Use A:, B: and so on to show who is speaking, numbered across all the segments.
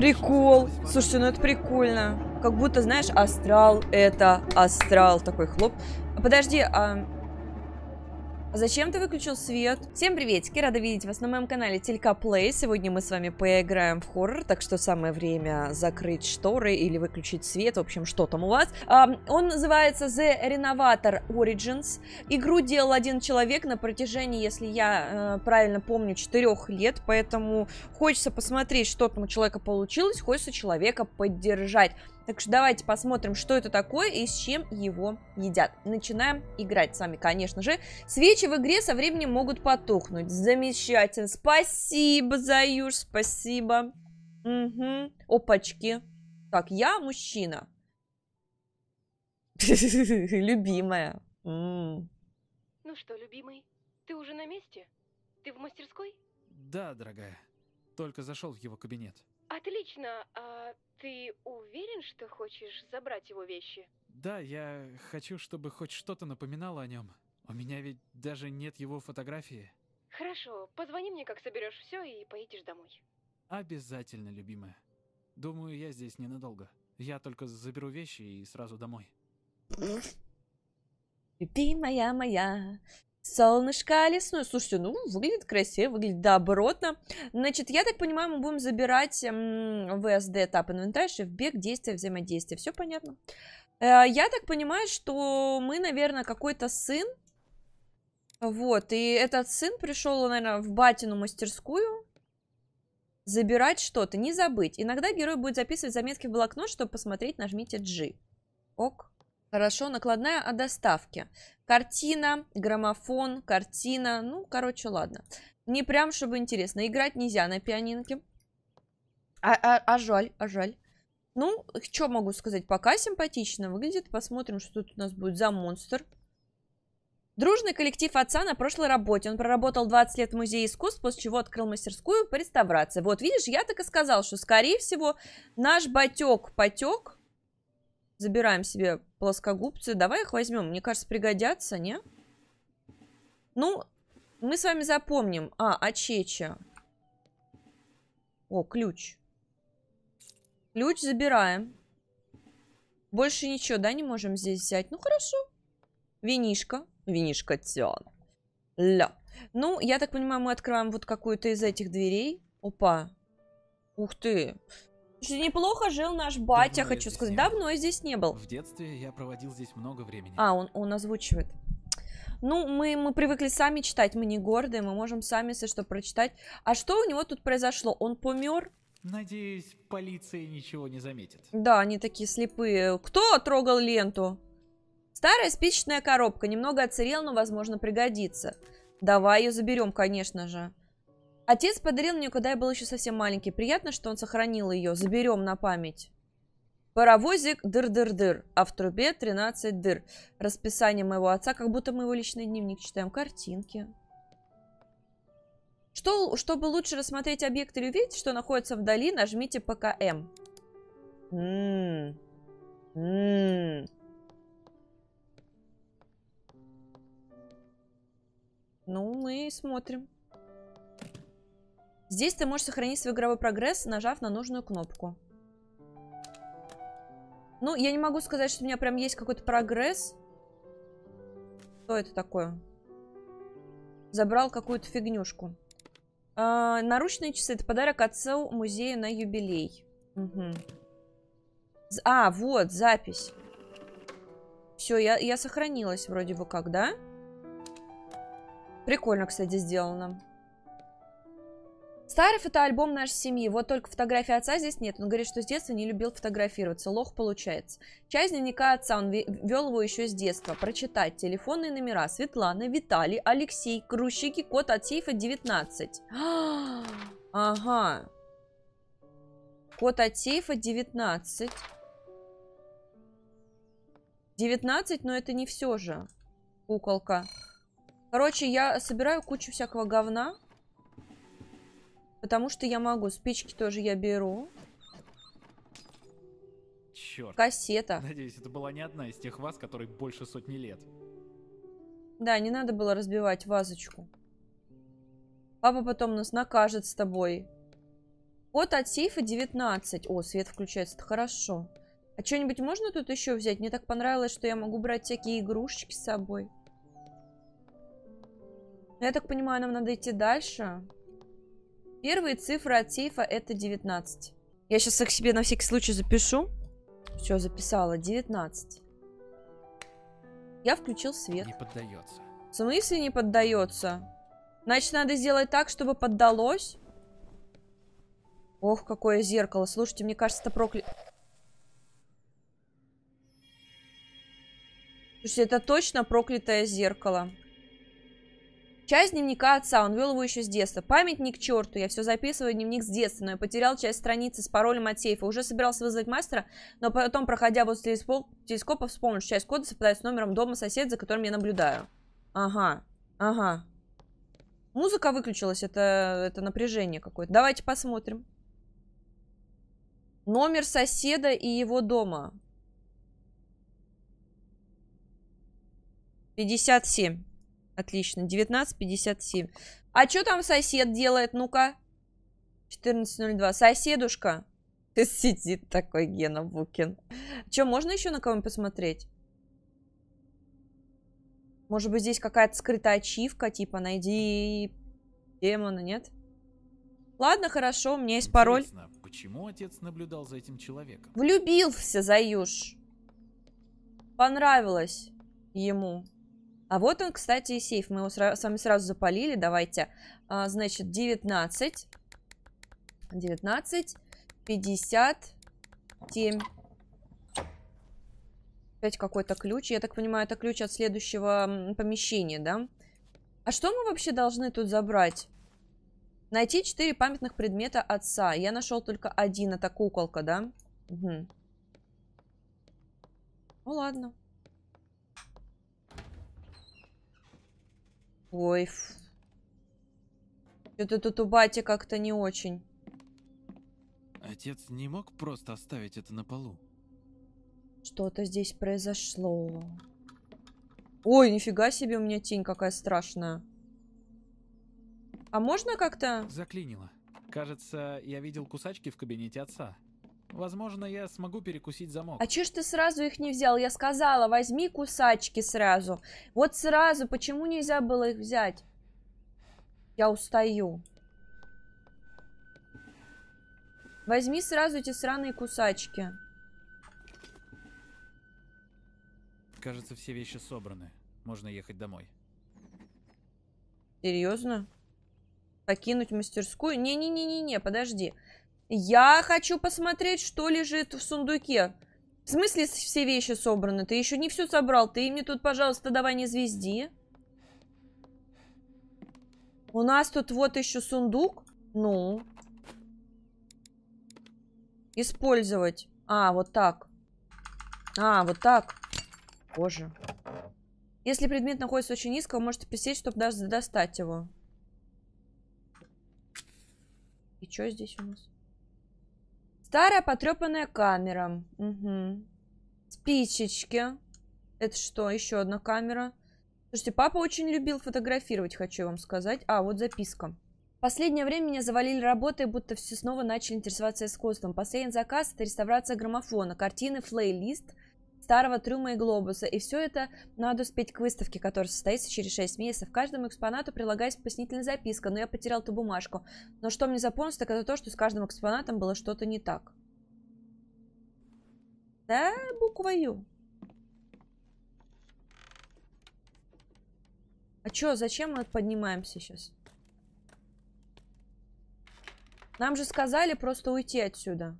A: Прикол. Слушайте, ну это прикольно. Как будто, знаешь, астрал это астрал. Такой хлоп. Подожди, а а зачем ты выключил свет? Всем приветики, рада видеть вас на моем канале Телька Плей. Сегодня мы с вами поиграем в хоррор, так что самое время закрыть шторы или выключить свет, в общем, что там у вас. Um, он называется The Renovator Origins. Игру делал один человек на протяжении, если я э, правильно помню, четырех лет, поэтому хочется посмотреть, что там у человека получилось, хочется человека поддержать. Так что давайте посмотрим, что это такое и с чем его едят. Начинаем играть с вами, конечно же. Свечи в игре со временем могут потухнуть. Замечательно. Спасибо, Заюш, спасибо. Угу. Опачки. Так, я мужчина. Любимая. Ну что, любимый, ты уже на месте? Ты в мастерской?
B: Да, дорогая. Только зашел в его кабинет.
A: Отлично. А ты уверен, что хочешь забрать его вещи?
B: Да, я хочу, чтобы хоть что-то напоминало о нем. У меня ведь даже нет его фотографии.
A: Хорошо, позвони мне, как соберешь все, и поедешь домой.
B: Обязательно, любимая. Думаю, я здесь ненадолго. Я только заберу вещи и сразу домой.
A: Любимая моя, солнышко лесное. Слушайте, ну, выглядит красиво, выглядит добротно. Значит, я так понимаю, мы будем забирать м, VSD этап инвентарь, в бег действие, взаимодействие. Все понятно. Э, я так понимаю, что мы, наверное, какой-то сын. Вот, и этот сын пришел, наверное, в батину мастерскую забирать что-то, не забыть. Иногда герой будет записывать заметки в блокнот, чтобы посмотреть, нажмите G. Ок. Хорошо, накладная о доставке. Картина, граммофон, картина. Ну, короче, ладно. Не прям, чтобы интересно. Играть нельзя на пианинке. А, а, а жаль, а жаль. Ну, что могу сказать? Пока симпатично выглядит. Посмотрим, что тут у нас будет за монстр. Дружный коллектив отца на прошлой работе. Он проработал 20 лет в музее искусств, после чего открыл мастерскую по реставрации. Вот, видишь, я так и сказал, что, скорее всего, наш батек потек Забираем себе плоскогубцы. Давай их возьмем. Мне кажется, пригодятся, не? Ну, мы с вами запомним. А, Ачеча. О, ключ. Ключ забираем. Больше ничего, да, не можем здесь взять? Ну, хорошо. Винишка. Винишка тян. Ля. Ну, я так понимаю, мы открываем вот какую-то из этих дверей. Опа. Ух ты. Неплохо жил наш батя, хочу сказать. Давно я здесь не был. В детстве я проводил здесь много времени. А, он, он озвучивает. Ну, мы, мы привыкли сами читать, мы не гордые, мы можем сами, если что, прочитать. А что у него тут произошло? Он помер? Надеюсь,
B: полиция ничего не заметит.
A: Да, они такие слепые. Кто трогал ленту? Старая спичечная коробка. Немного отсырел, но, возможно, пригодится. Давай ее заберем, конечно же. Отец подарил мне, когда я был еще совсем маленький. Приятно, что он сохранил ее. Заберем на память. Паровозик дыр-дыр-дыр, а в трубе 13 дыр. Расписание моего отца, как будто мы его личный дневник читаем. Картинки. Что, чтобы лучше рассмотреть объект или увидеть, что находится вдали, нажмите ПКМ. М-м-м. М-м-м. Ну, мы смотрим. Здесь ты можешь сохранить свой игровой прогресс, нажав на нужную кнопку. Ну, я не могу сказать, что у меня прям есть какой-то прогресс. Что это такое? Забрал какую-то фигнюшку. А, наручные часы. Это подарок отцу музея на юбилей. Угу. А, вот, запись. Все, я, я сохранилась вроде бы как, да? Прикольно, кстати, сделано. Старый это альбом нашей семьи. Вот только фотографии отца здесь нет. Он говорит, что с детства не любил фотографироваться. Лох получается. Часть дневника отца он вел его еще с детства. Прочитать телефонные номера Светлана, Виталий, Алексей, Крущики, код от сейфа 19. ага. Код от сейфа 19. 19, но это не все же. Куколка. Короче, я собираю кучу всякого говна. Потому что я могу. Спички тоже я беру.
B: Черт. Кассета. Надеюсь, это была не одна из тех ваз, которой больше сотни лет.
A: Да, не надо было разбивать вазочку. Папа потом нас накажет с тобой. Вот от сейфа 19. О, свет включается, это хорошо. А что-нибудь можно тут еще взять? Мне так понравилось, что я могу брать всякие игрушечки с собой. Я так понимаю, нам надо идти дальше. Первые цифры от сейфа это 19. Я сейчас их себе на всякий случай запишу. Все, записала. 19. Я включил свет. Не
B: поддается.
A: В смысле не поддается? Значит, надо сделать так, чтобы поддалось. Ох, какое зеркало. Слушайте, мне кажется, это прокля... Слушайте, это точно проклятое зеркало. Часть дневника отца, он вел его еще с детства. Памятник черту, я все записываю, дневник с детства, но я потерял часть страницы с паролем от сейфа. Уже собирался вызвать мастера, но потом, проходя вот телескоп, телескопа, вспомнил, что часть кода совпадает с номером дома соседа, за которым я наблюдаю. Ага, ага. Музыка выключилась, это, это напряжение какое-то. Давайте посмотрим. Номер соседа и его дома. 57. Отлично, 19.57. А что там сосед делает, ну-ка? 14.02. Соседушка. Ты сидит такой Гена Букин. Че, можно еще на кого посмотреть? Может быть, здесь какая-то скрытая ачивка, типа, найди демона, нет? Ладно, хорошо, у меня есть пароль.
B: Интересно, почему отец наблюдал за этим человеком?
A: Влюбился, Заюш. Понравилось ему. А вот он, кстати, и сейф. Мы его с вами сразу запалили. Давайте. А, значит, 19. 19. 57. Опять какой-то ключ. Я так понимаю, это ключ от следующего помещения, да? А что мы вообще должны тут забрать? Найти 4 памятных предмета отца. Я нашел только один. Это куколка, да? Угу. Ну ладно. Ой, Что-то тут у бати как-то не очень.
B: Отец не мог просто оставить это на полу.
A: Что-то здесь произошло. Ой, нифига себе, у меня тень какая страшная. А можно как-то...
B: Заклинило. Кажется, я видел кусачки в кабинете отца возможно, я смогу перекусить замок. А
A: че ж ты сразу их не взял? Я сказала, возьми кусачки сразу. Вот сразу, почему нельзя было их взять? Я устаю. Возьми сразу эти сраные кусачки.
B: Кажется, все вещи собраны. Можно ехать домой.
A: Серьезно? Покинуть мастерскую? Не-не-не-не-не, подожди. Подожди. Я хочу посмотреть, что лежит в сундуке. В смысле все вещи собраны? Ты еще не все собрал. Ты мне тут, пожалуйста, давай не звезди. У нас тут вот еще сундук. Ну. Использовать. А, вот так. А, вот так. Боже. Если предмет находится очень низко, вы можете присесть, чтобы даже достать его. И что здесь у нас? Старая потрепанная камера. Угу. Спичечки. Это что? Еще одна камера. Слушайте, папа очень любил фотографировать, хочу вам сказать. А, вот записка. Последнее время меня завалили работой, будто все снова начали интересоваться искусством. Последний заказ – это реставрация граммофона, картины, флейлист – старого трюма и глобуса. И все это надо успеть к выставке, которая состоится через 6 месяцев. Каждому экспонату прилагается пояснительная записка, но я потерял ту бумажку. Но что мне запомнилось, так это то, что с каждым экспонатом было что-то не так. Да, буква Ю. А чё, зачем мы поднимаемся сейчас? Нам же сказали просто уйти отсюда.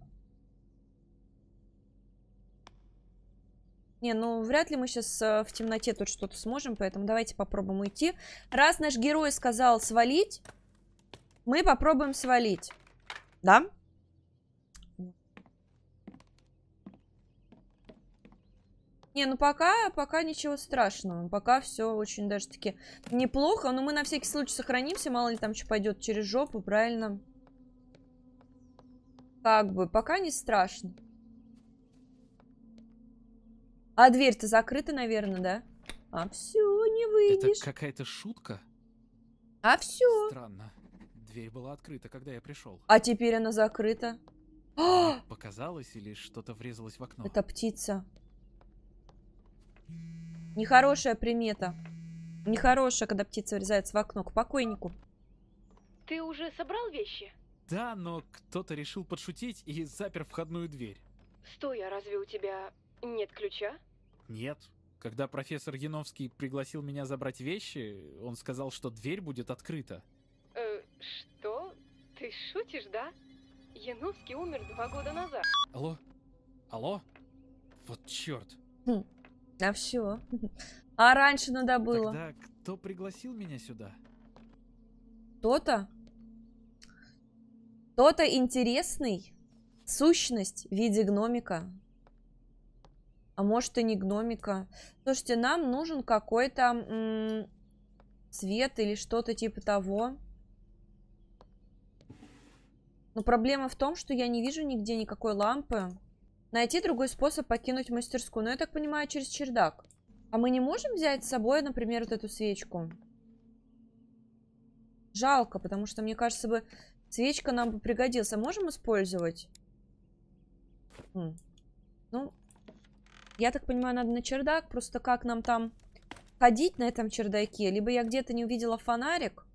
A: Не, ну вряд ли мы сейчас э, в темноте тут что-то сможем, поэтому давайте попробуем уйти. Раз наш герой сказал свалить, мы попробуем свалить. Да? Не, ну пока, пока ничего страшного. Пока все очень даже таки неплохо. Но мы на всякий случай сохранимся. Мало ли там что пойдет через жопу, правильно? Как бы, пока не страшно. А дверь-то закрыта, наверное, да? А все, не
B: выйдешь. Это какая-то шутка? А все. Странно. Дверь была открыта, когда я пришел.
A: А теперь она закрыта. Мне а!
B: показалось или что-то врезалось в окно? Это
A: птица. Нехорошая примета. Нехорошая, когда птица врезается в окно. К покойнику. Ты уже собрал вещи?
B: Да, но кто-то решил подшутить и запер входную дверь.
A: Стой, а разве у тебя нет ключа?
B: Нет. Когда профессор Яновский пригласил меня забрать вещи, он сказал, что дверь будет открыта.
A: Э, что? Ты шутишь, да? Яновский умер два года назад.
B: Алло? Алло? Вот черт.
A: Хм. А все. А раньше надо было.
B: Тогда кто пригласил меня сюда?
A: Кто-то? Кто-то интересный. Сущность в виде гномика. А может и не гномика. Слушайте, нам нужен какой-то цвет или что-то типа того. Но проблема в том, что я не вижу нигде никакой лампы. Найти другой способ покинуть мастерскую. Но я так понимаю, через чердак. А мы не можем взять с собой, например, вот эту свечку? Жалко, потому что, мне кажется, бы свечка нам бы пригодилась. А можем использовать? Хм. Ну, я так понимаю, надо на чердак. Просто как нам там ходить на этом чердаке? Либо я где-то не увидела фонарик.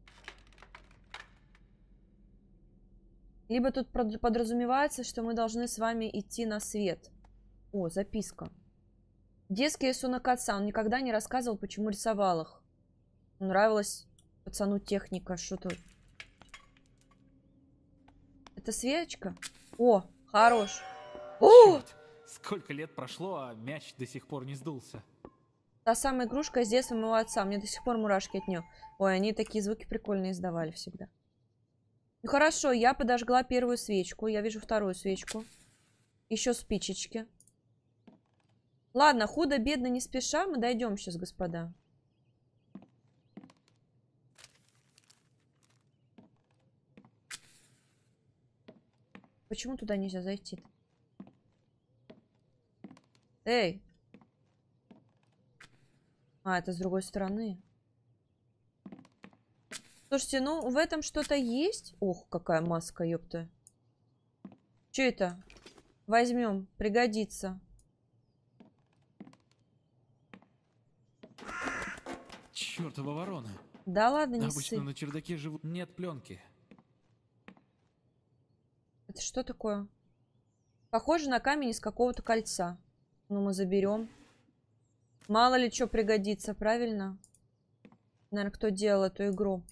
A: Либо тут подразумевается, что мы должны с вами идти на свет. О, записка. Детский рисунок отца. Он никогда не рассказывал, почему рисовал их. Нравилась пацану техника. Что тут? Это свечка? О, хорош. О! Черт.
B: Сколько лет прошло, а мяч до сих пор не сдулся.
A: Та самая игрушка с детства моего отца. Мне до сих пор мурашки от нее. Ой, они такие звуки прикольные издавали всегда. Ну хорошо, я подожгла первую свечку. Я вижу вторую свечку. Еще спичечки. Ладно, худо-бедно, не спеша. Мы дойдем сейчас, господа. Почему туда нельзя зайти? -то? Эй! А, это с другой стороны. Слушайте, ну в этом что-то есть? Ох, какая маска, ёпта. Че это? Возьмем, пригодится.
B: Чёртова ворона.
A: Да ладно, не Обычно сыпь. на
B: чердаке живут... Нет пленки.
A: Это что такое? Похоже на камень из какого-то кольца. Ну мы заберем. Мало ли что пригодится, правильно? Наверное, кто делал эту игру.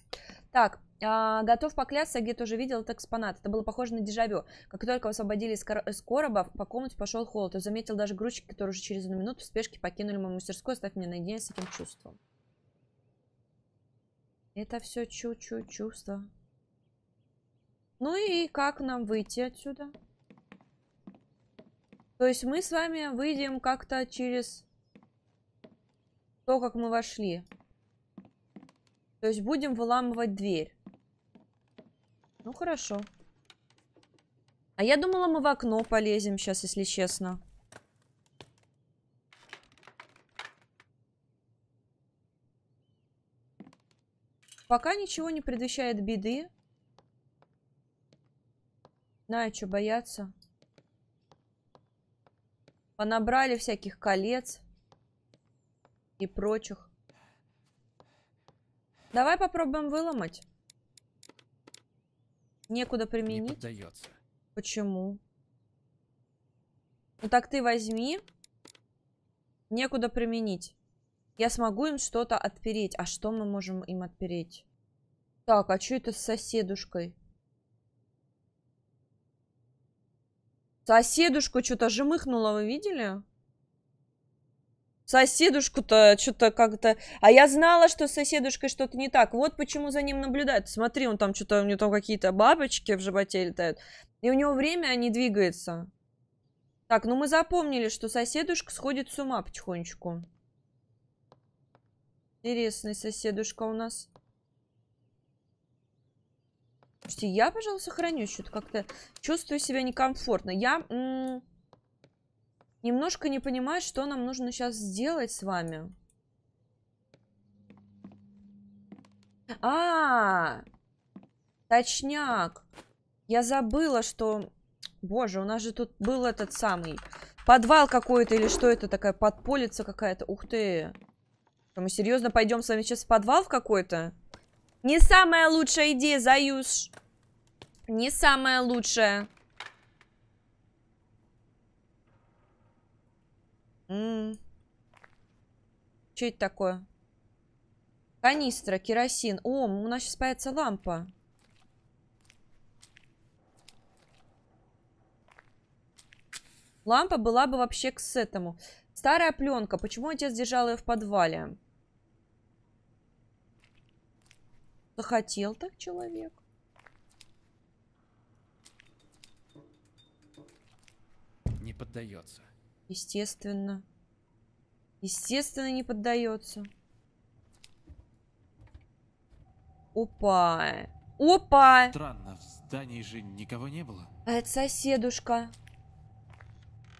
A: Так, а, готов поклясться, где-то уже видел этот экспонат. Это было похоже на дежавю. Как только освободили из, кор э, короба, по комнате пошел холод. Я заметил даже грузчики, которые уже через одну минуту в спешке покинули мою мастерскую. Оставь меня наедине с этим чувством. Это все чу-чу чувство. Ну и как нам выйти отсюда? То есть мы с вами выйдем как-то через то, как мы вошли. То есть будем выламывать дверь. Ну хорошо. А я думала, мы в окно полезем сейчас, если честно. Пока ничего не предвещает беды. Знаю, что бояться. Понабрали всяких колец и прочих. Давай попробуем выломать. Некуда применить. Не Почему? Ну так ты возьми. Некуда применить. Я смогу им что-то отпереть. А что мы можем им отпереть? Так, а что это с соседушкой? Соседушку что-то жмыхнуло, вы видели? Соседушку-то что-то как-то... А я знала, что с соседушкой что-то не так. Вот почему за ним наблюдают. Смотри, он там что-то... У него там какие-то бабочки в животе летают. И у него время не двигается. Так, ну мы запомнили, что соседушка сходит с ума потихонечку. Интересный соседушка у нас. Слушайте, я, пожалуй, сохранюсь. Что-то как-то чувствую себя некомфортно. Я немножко не понимаю, что нам нужно сейчас сделать с вами. А, -а, -а точняк. Я забыла, что... Боже, у нас же тут был этот самый... Подвал какой-то или что это такая подполица какая-то. Ух ты. Мы серьезно пойдем с вами сейчас в подвал какой-то? Не самая лучшая идея, Заюш. Не самая лучшая. М Что это такое? Канистра, керосин. О, у нас сейчас появится лампа. Лампа была бы вообще к этому. Старая пленка. Почему отец держал ее в подвале? Захотел так человек.
B: Не поддается.
A: Естественно. Естественно, не поддается. Опа. Опа! Странно,
B: в здании же никого не было.
A: А это соседушка.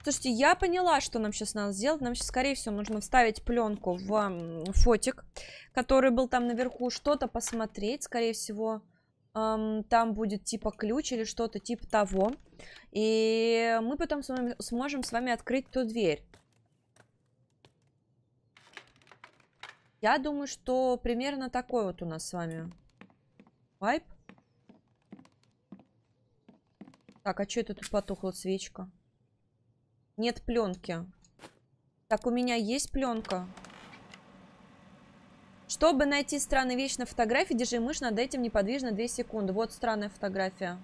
A: Слушайте, я поняла, что нам сейчас надо сделать. Нам сейчас, скорее всего, нужно вставить пленку в фотик, который был там наверху, что-то посмотреть, скорее всего. Там будет типа ключ или что-то типа того. И мы потом с вами, сможем с вами открыть ту дверь. Я думаю, что примерно такой вот у нас с вами вайп. Так, а что это тут потухла свечка? Нет пленки. Так, у меня есть пленка. Чтобы найти странные вещи на фотографии, держи мышь над этим неподвижно 2 секунды. Вот странная фотография.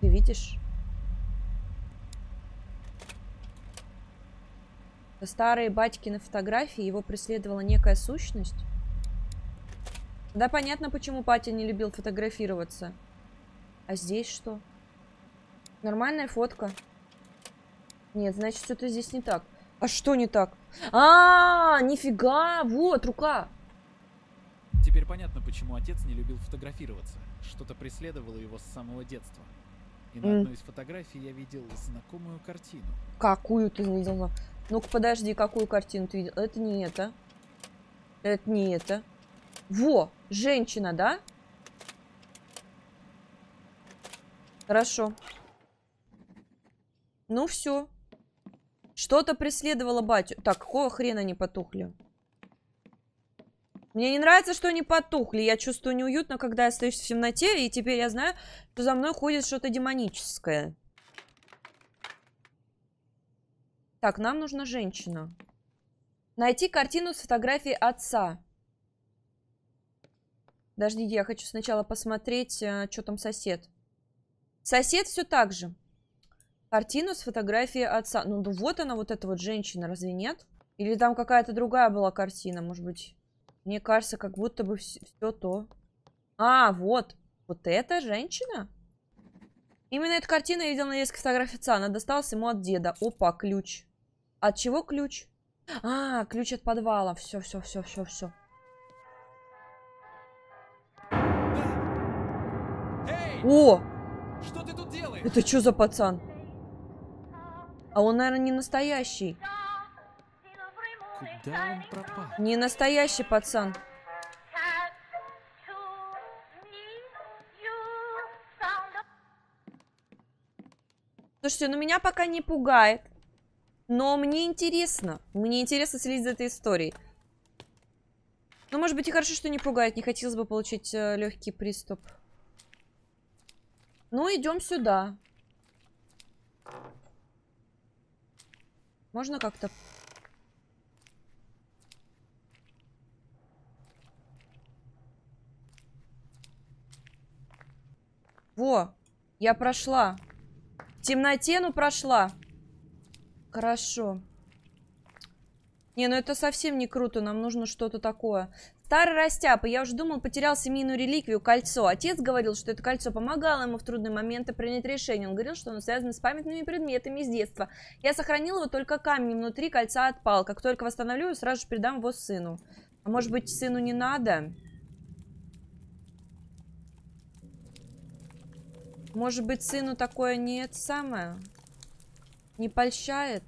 A: Ты видишь? старые батьки на фотографии, его преследовала некая сущность. Да, понятно, почему Патя не любил фотографироваться. А здесь что? Нормальная фотка. Нет, значит, что-то здесь не так. А что не так? А, -а, а, нифига, вот рука.
B: Теперь понятно, почему отец не любил фотографироваться. Что-то преследовало его с самого детства. И на одной из фотографий я видел знакомую картину.
A: Какую ты видела? Ну-ка, подожди, какую картину ты видел? Это не это. Это не это. Во, женщина, да? Хорошо. Ну все. Что-то преследовало батю. Так, какого хрена они потухли? Мне не нравится, что они потухли. Я чувствую неуютно, когда я стою в темноте, и теперь я знаю, что за мной ходит что-то демоническое. Так, нам нужна женщина. Найти картину с фотографией отца. Подождите, я хочу сначала посмотреть, э, что там сосед. Сосед все так же. Картину с фотографией отца. Ну, да, ну, вот она, вот эта вот женщина, разве нет? Или там какая-то другая была картина, может быть. Мне кажется, как будто бы все, то. А, вот. Вот эта женщина? Именно эту картину я видел на резкой фотографии отца. Она досталась ему от деда. Опа, ключ. От чего ключ? А, ключ от подвала. Все, все, все, все, все. О! Что ты тут делаешь? Это что за пацан? А он, наверное, не настоящий.
B: Куда он пропал?
A: Не настоящий пацан. Слушайте, ну меня пока не пугает. Но мне интересно. Мне интересно следить за этой историей. Ну, может быть, и хорошо, что не пугает. Не хотелось бы получить э, легкий приступ. Ну, идем сюда. Можно как-то... Во, я прошла. В темноте, ну прошла. Хорошо. Не, ну это совсем не круто. Нам нужно что-то такое. Старый растяп, и я уже думал, потерял семейную реликвию, кольцо. Отец говорил, что это кольцо помогало ему в трудные моменты принять решение. Он говорил, что оно связано с памятными предметами из детства. Я сохранил его только камнем внутри кольца отпал. Как только восстановлю, сразу же передам его сыну. А может быть, сыну не надо? Может быть, сыну такое не это самое? Не польщает?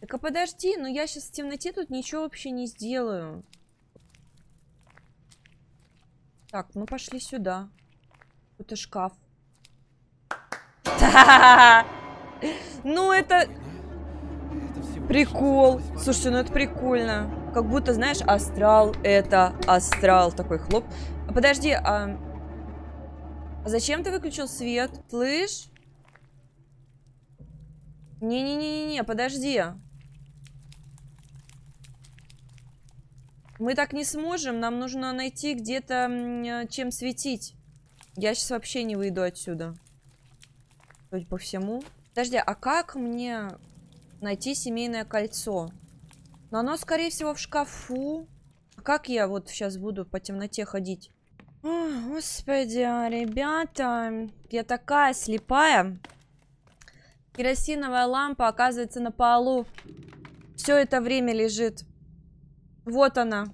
A: Так, а подожди, ну я сейчас в темноте тут ничего вообще не сделаю. Так, мы пошли сюда. Это шкаф. Ну это... Прикол. Слушайте, ну это прикольно. Как будто, знаешь, астрал это астрал. Такой хлоп. А подожди, а... а зачем ты выключил свет? Слышь? Не-не-не-не, подожди. Мы так не сможем. Нам нужно найти где-то э, чем светить. Я сейчас вообще не выйду отсюда. Судя по всему. Подожди, а как мне найти семейное кольцо? Но оно, скорее всего, в шкафу. А как я вот сейчас буду по темноте ходить? О, господи, а, ребята. Я такая слепая. Керосиновая лампа, оказывается, на полу. Все это время лежит. Вот она.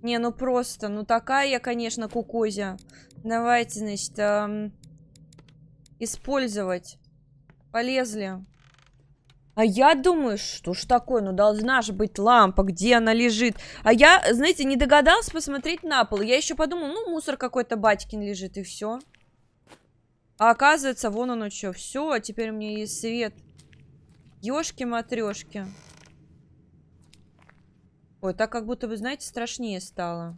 A: Не, ну просто, ну такая я, конечно, кукузя. Давайте, значит, эм, использовать. Полезли. А я думаю, что ж такое, ну должна же быть лампа, где она лежит. А я, знаете, не догадалась посмотреть на пол. Я еще подумала, ну мусор какой-то батькин лежит и все. А оказывается, вон оно что, все, а теперь у меня есть свет. Ёшки-матрёшки. Ой, так как будто, вы знаете, страшнее стало.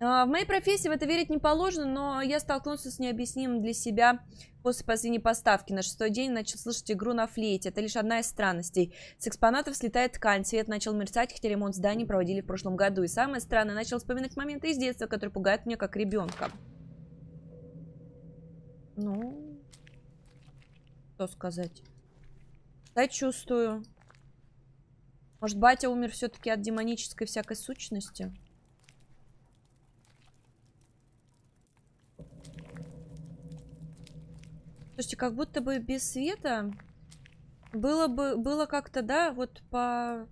A: А, в моей профессии в это верить не положено, но я столкнулся с необъяснимым для себя после последней поставки. На шестой день начал слышать игру на флейте. Это лишь одна из странностей. С экспонатов слетает ткань, свет начал мерцать, хотя ремонт зданий проводили в прошлом году. И самое странное, начал вспоминать моменты из детства, которые пугают меня как ребенка. Ну, что сказать? Сочувствую. Может, батя умер все-таки от демонической всякой сущности? Слушайте, как будто бы без света было бы было как-то, да, вот по...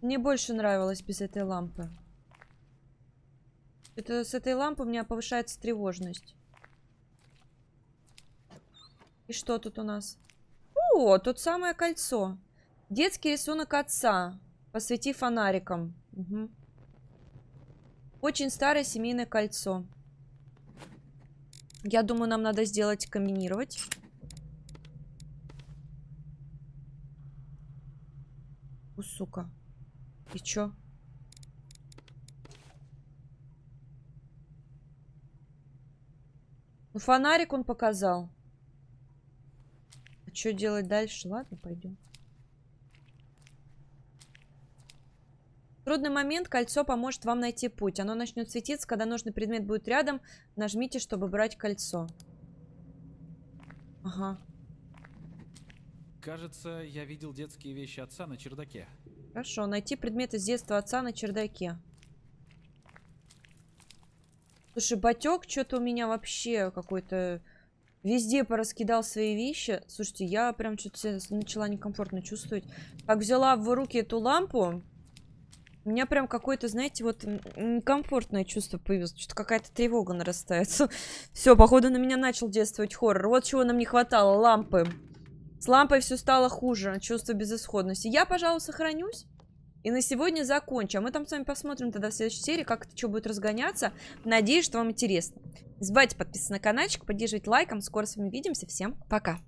A: Мне больше нравилось без этой лампы. Это с этой лампы у меня повышается тревожность. И что тут у нас? О, тут самое кольцо. Детский рисунок отца. Посвети фонариком. Угу. Очень старое семейное кольцо. Я думаю, нам надо сделать комбинировать. У, сука. И чё? Ну, фонарик он показал что делать дальше? Ладно, пойдем. Трудный момент, кольцо поможет вам найти путь. Оно начнет светиться, когда нужный предмет будет рядом. Нажмите, чтобы брать кольцо. Ага.
B: Кажется, я видел детские вещи отца на чердаке.
A: Хорошо, найти предметы из детства отца на чердаке. Слушай, батек что-то у меня вообще какой-то Везде пораскидал свои вещи. Слушайте, я прям что-то начала некомфортно чувствовать. Как взяла в руки эту лампу, у меня прям какое-то, знаете, вот некомфортное чувство появилось. Что-то какая-то тревога нарастается. Все, походу на меня начал действовать хоррор. Вот чего нам не хватало, лампы. С лампой все стало хуже, чувство безысходности. Я, пожалуй, сохранюсь. И на сегодня закончим. А мы там с вами посмотрим тогда в следующей серии, как это что будет разгоняться. Надеюсь, что вам интересно. Не забывайте подписываться на каналчик, поддерживать лайком. Скоро с вами увидимся. Всем пока!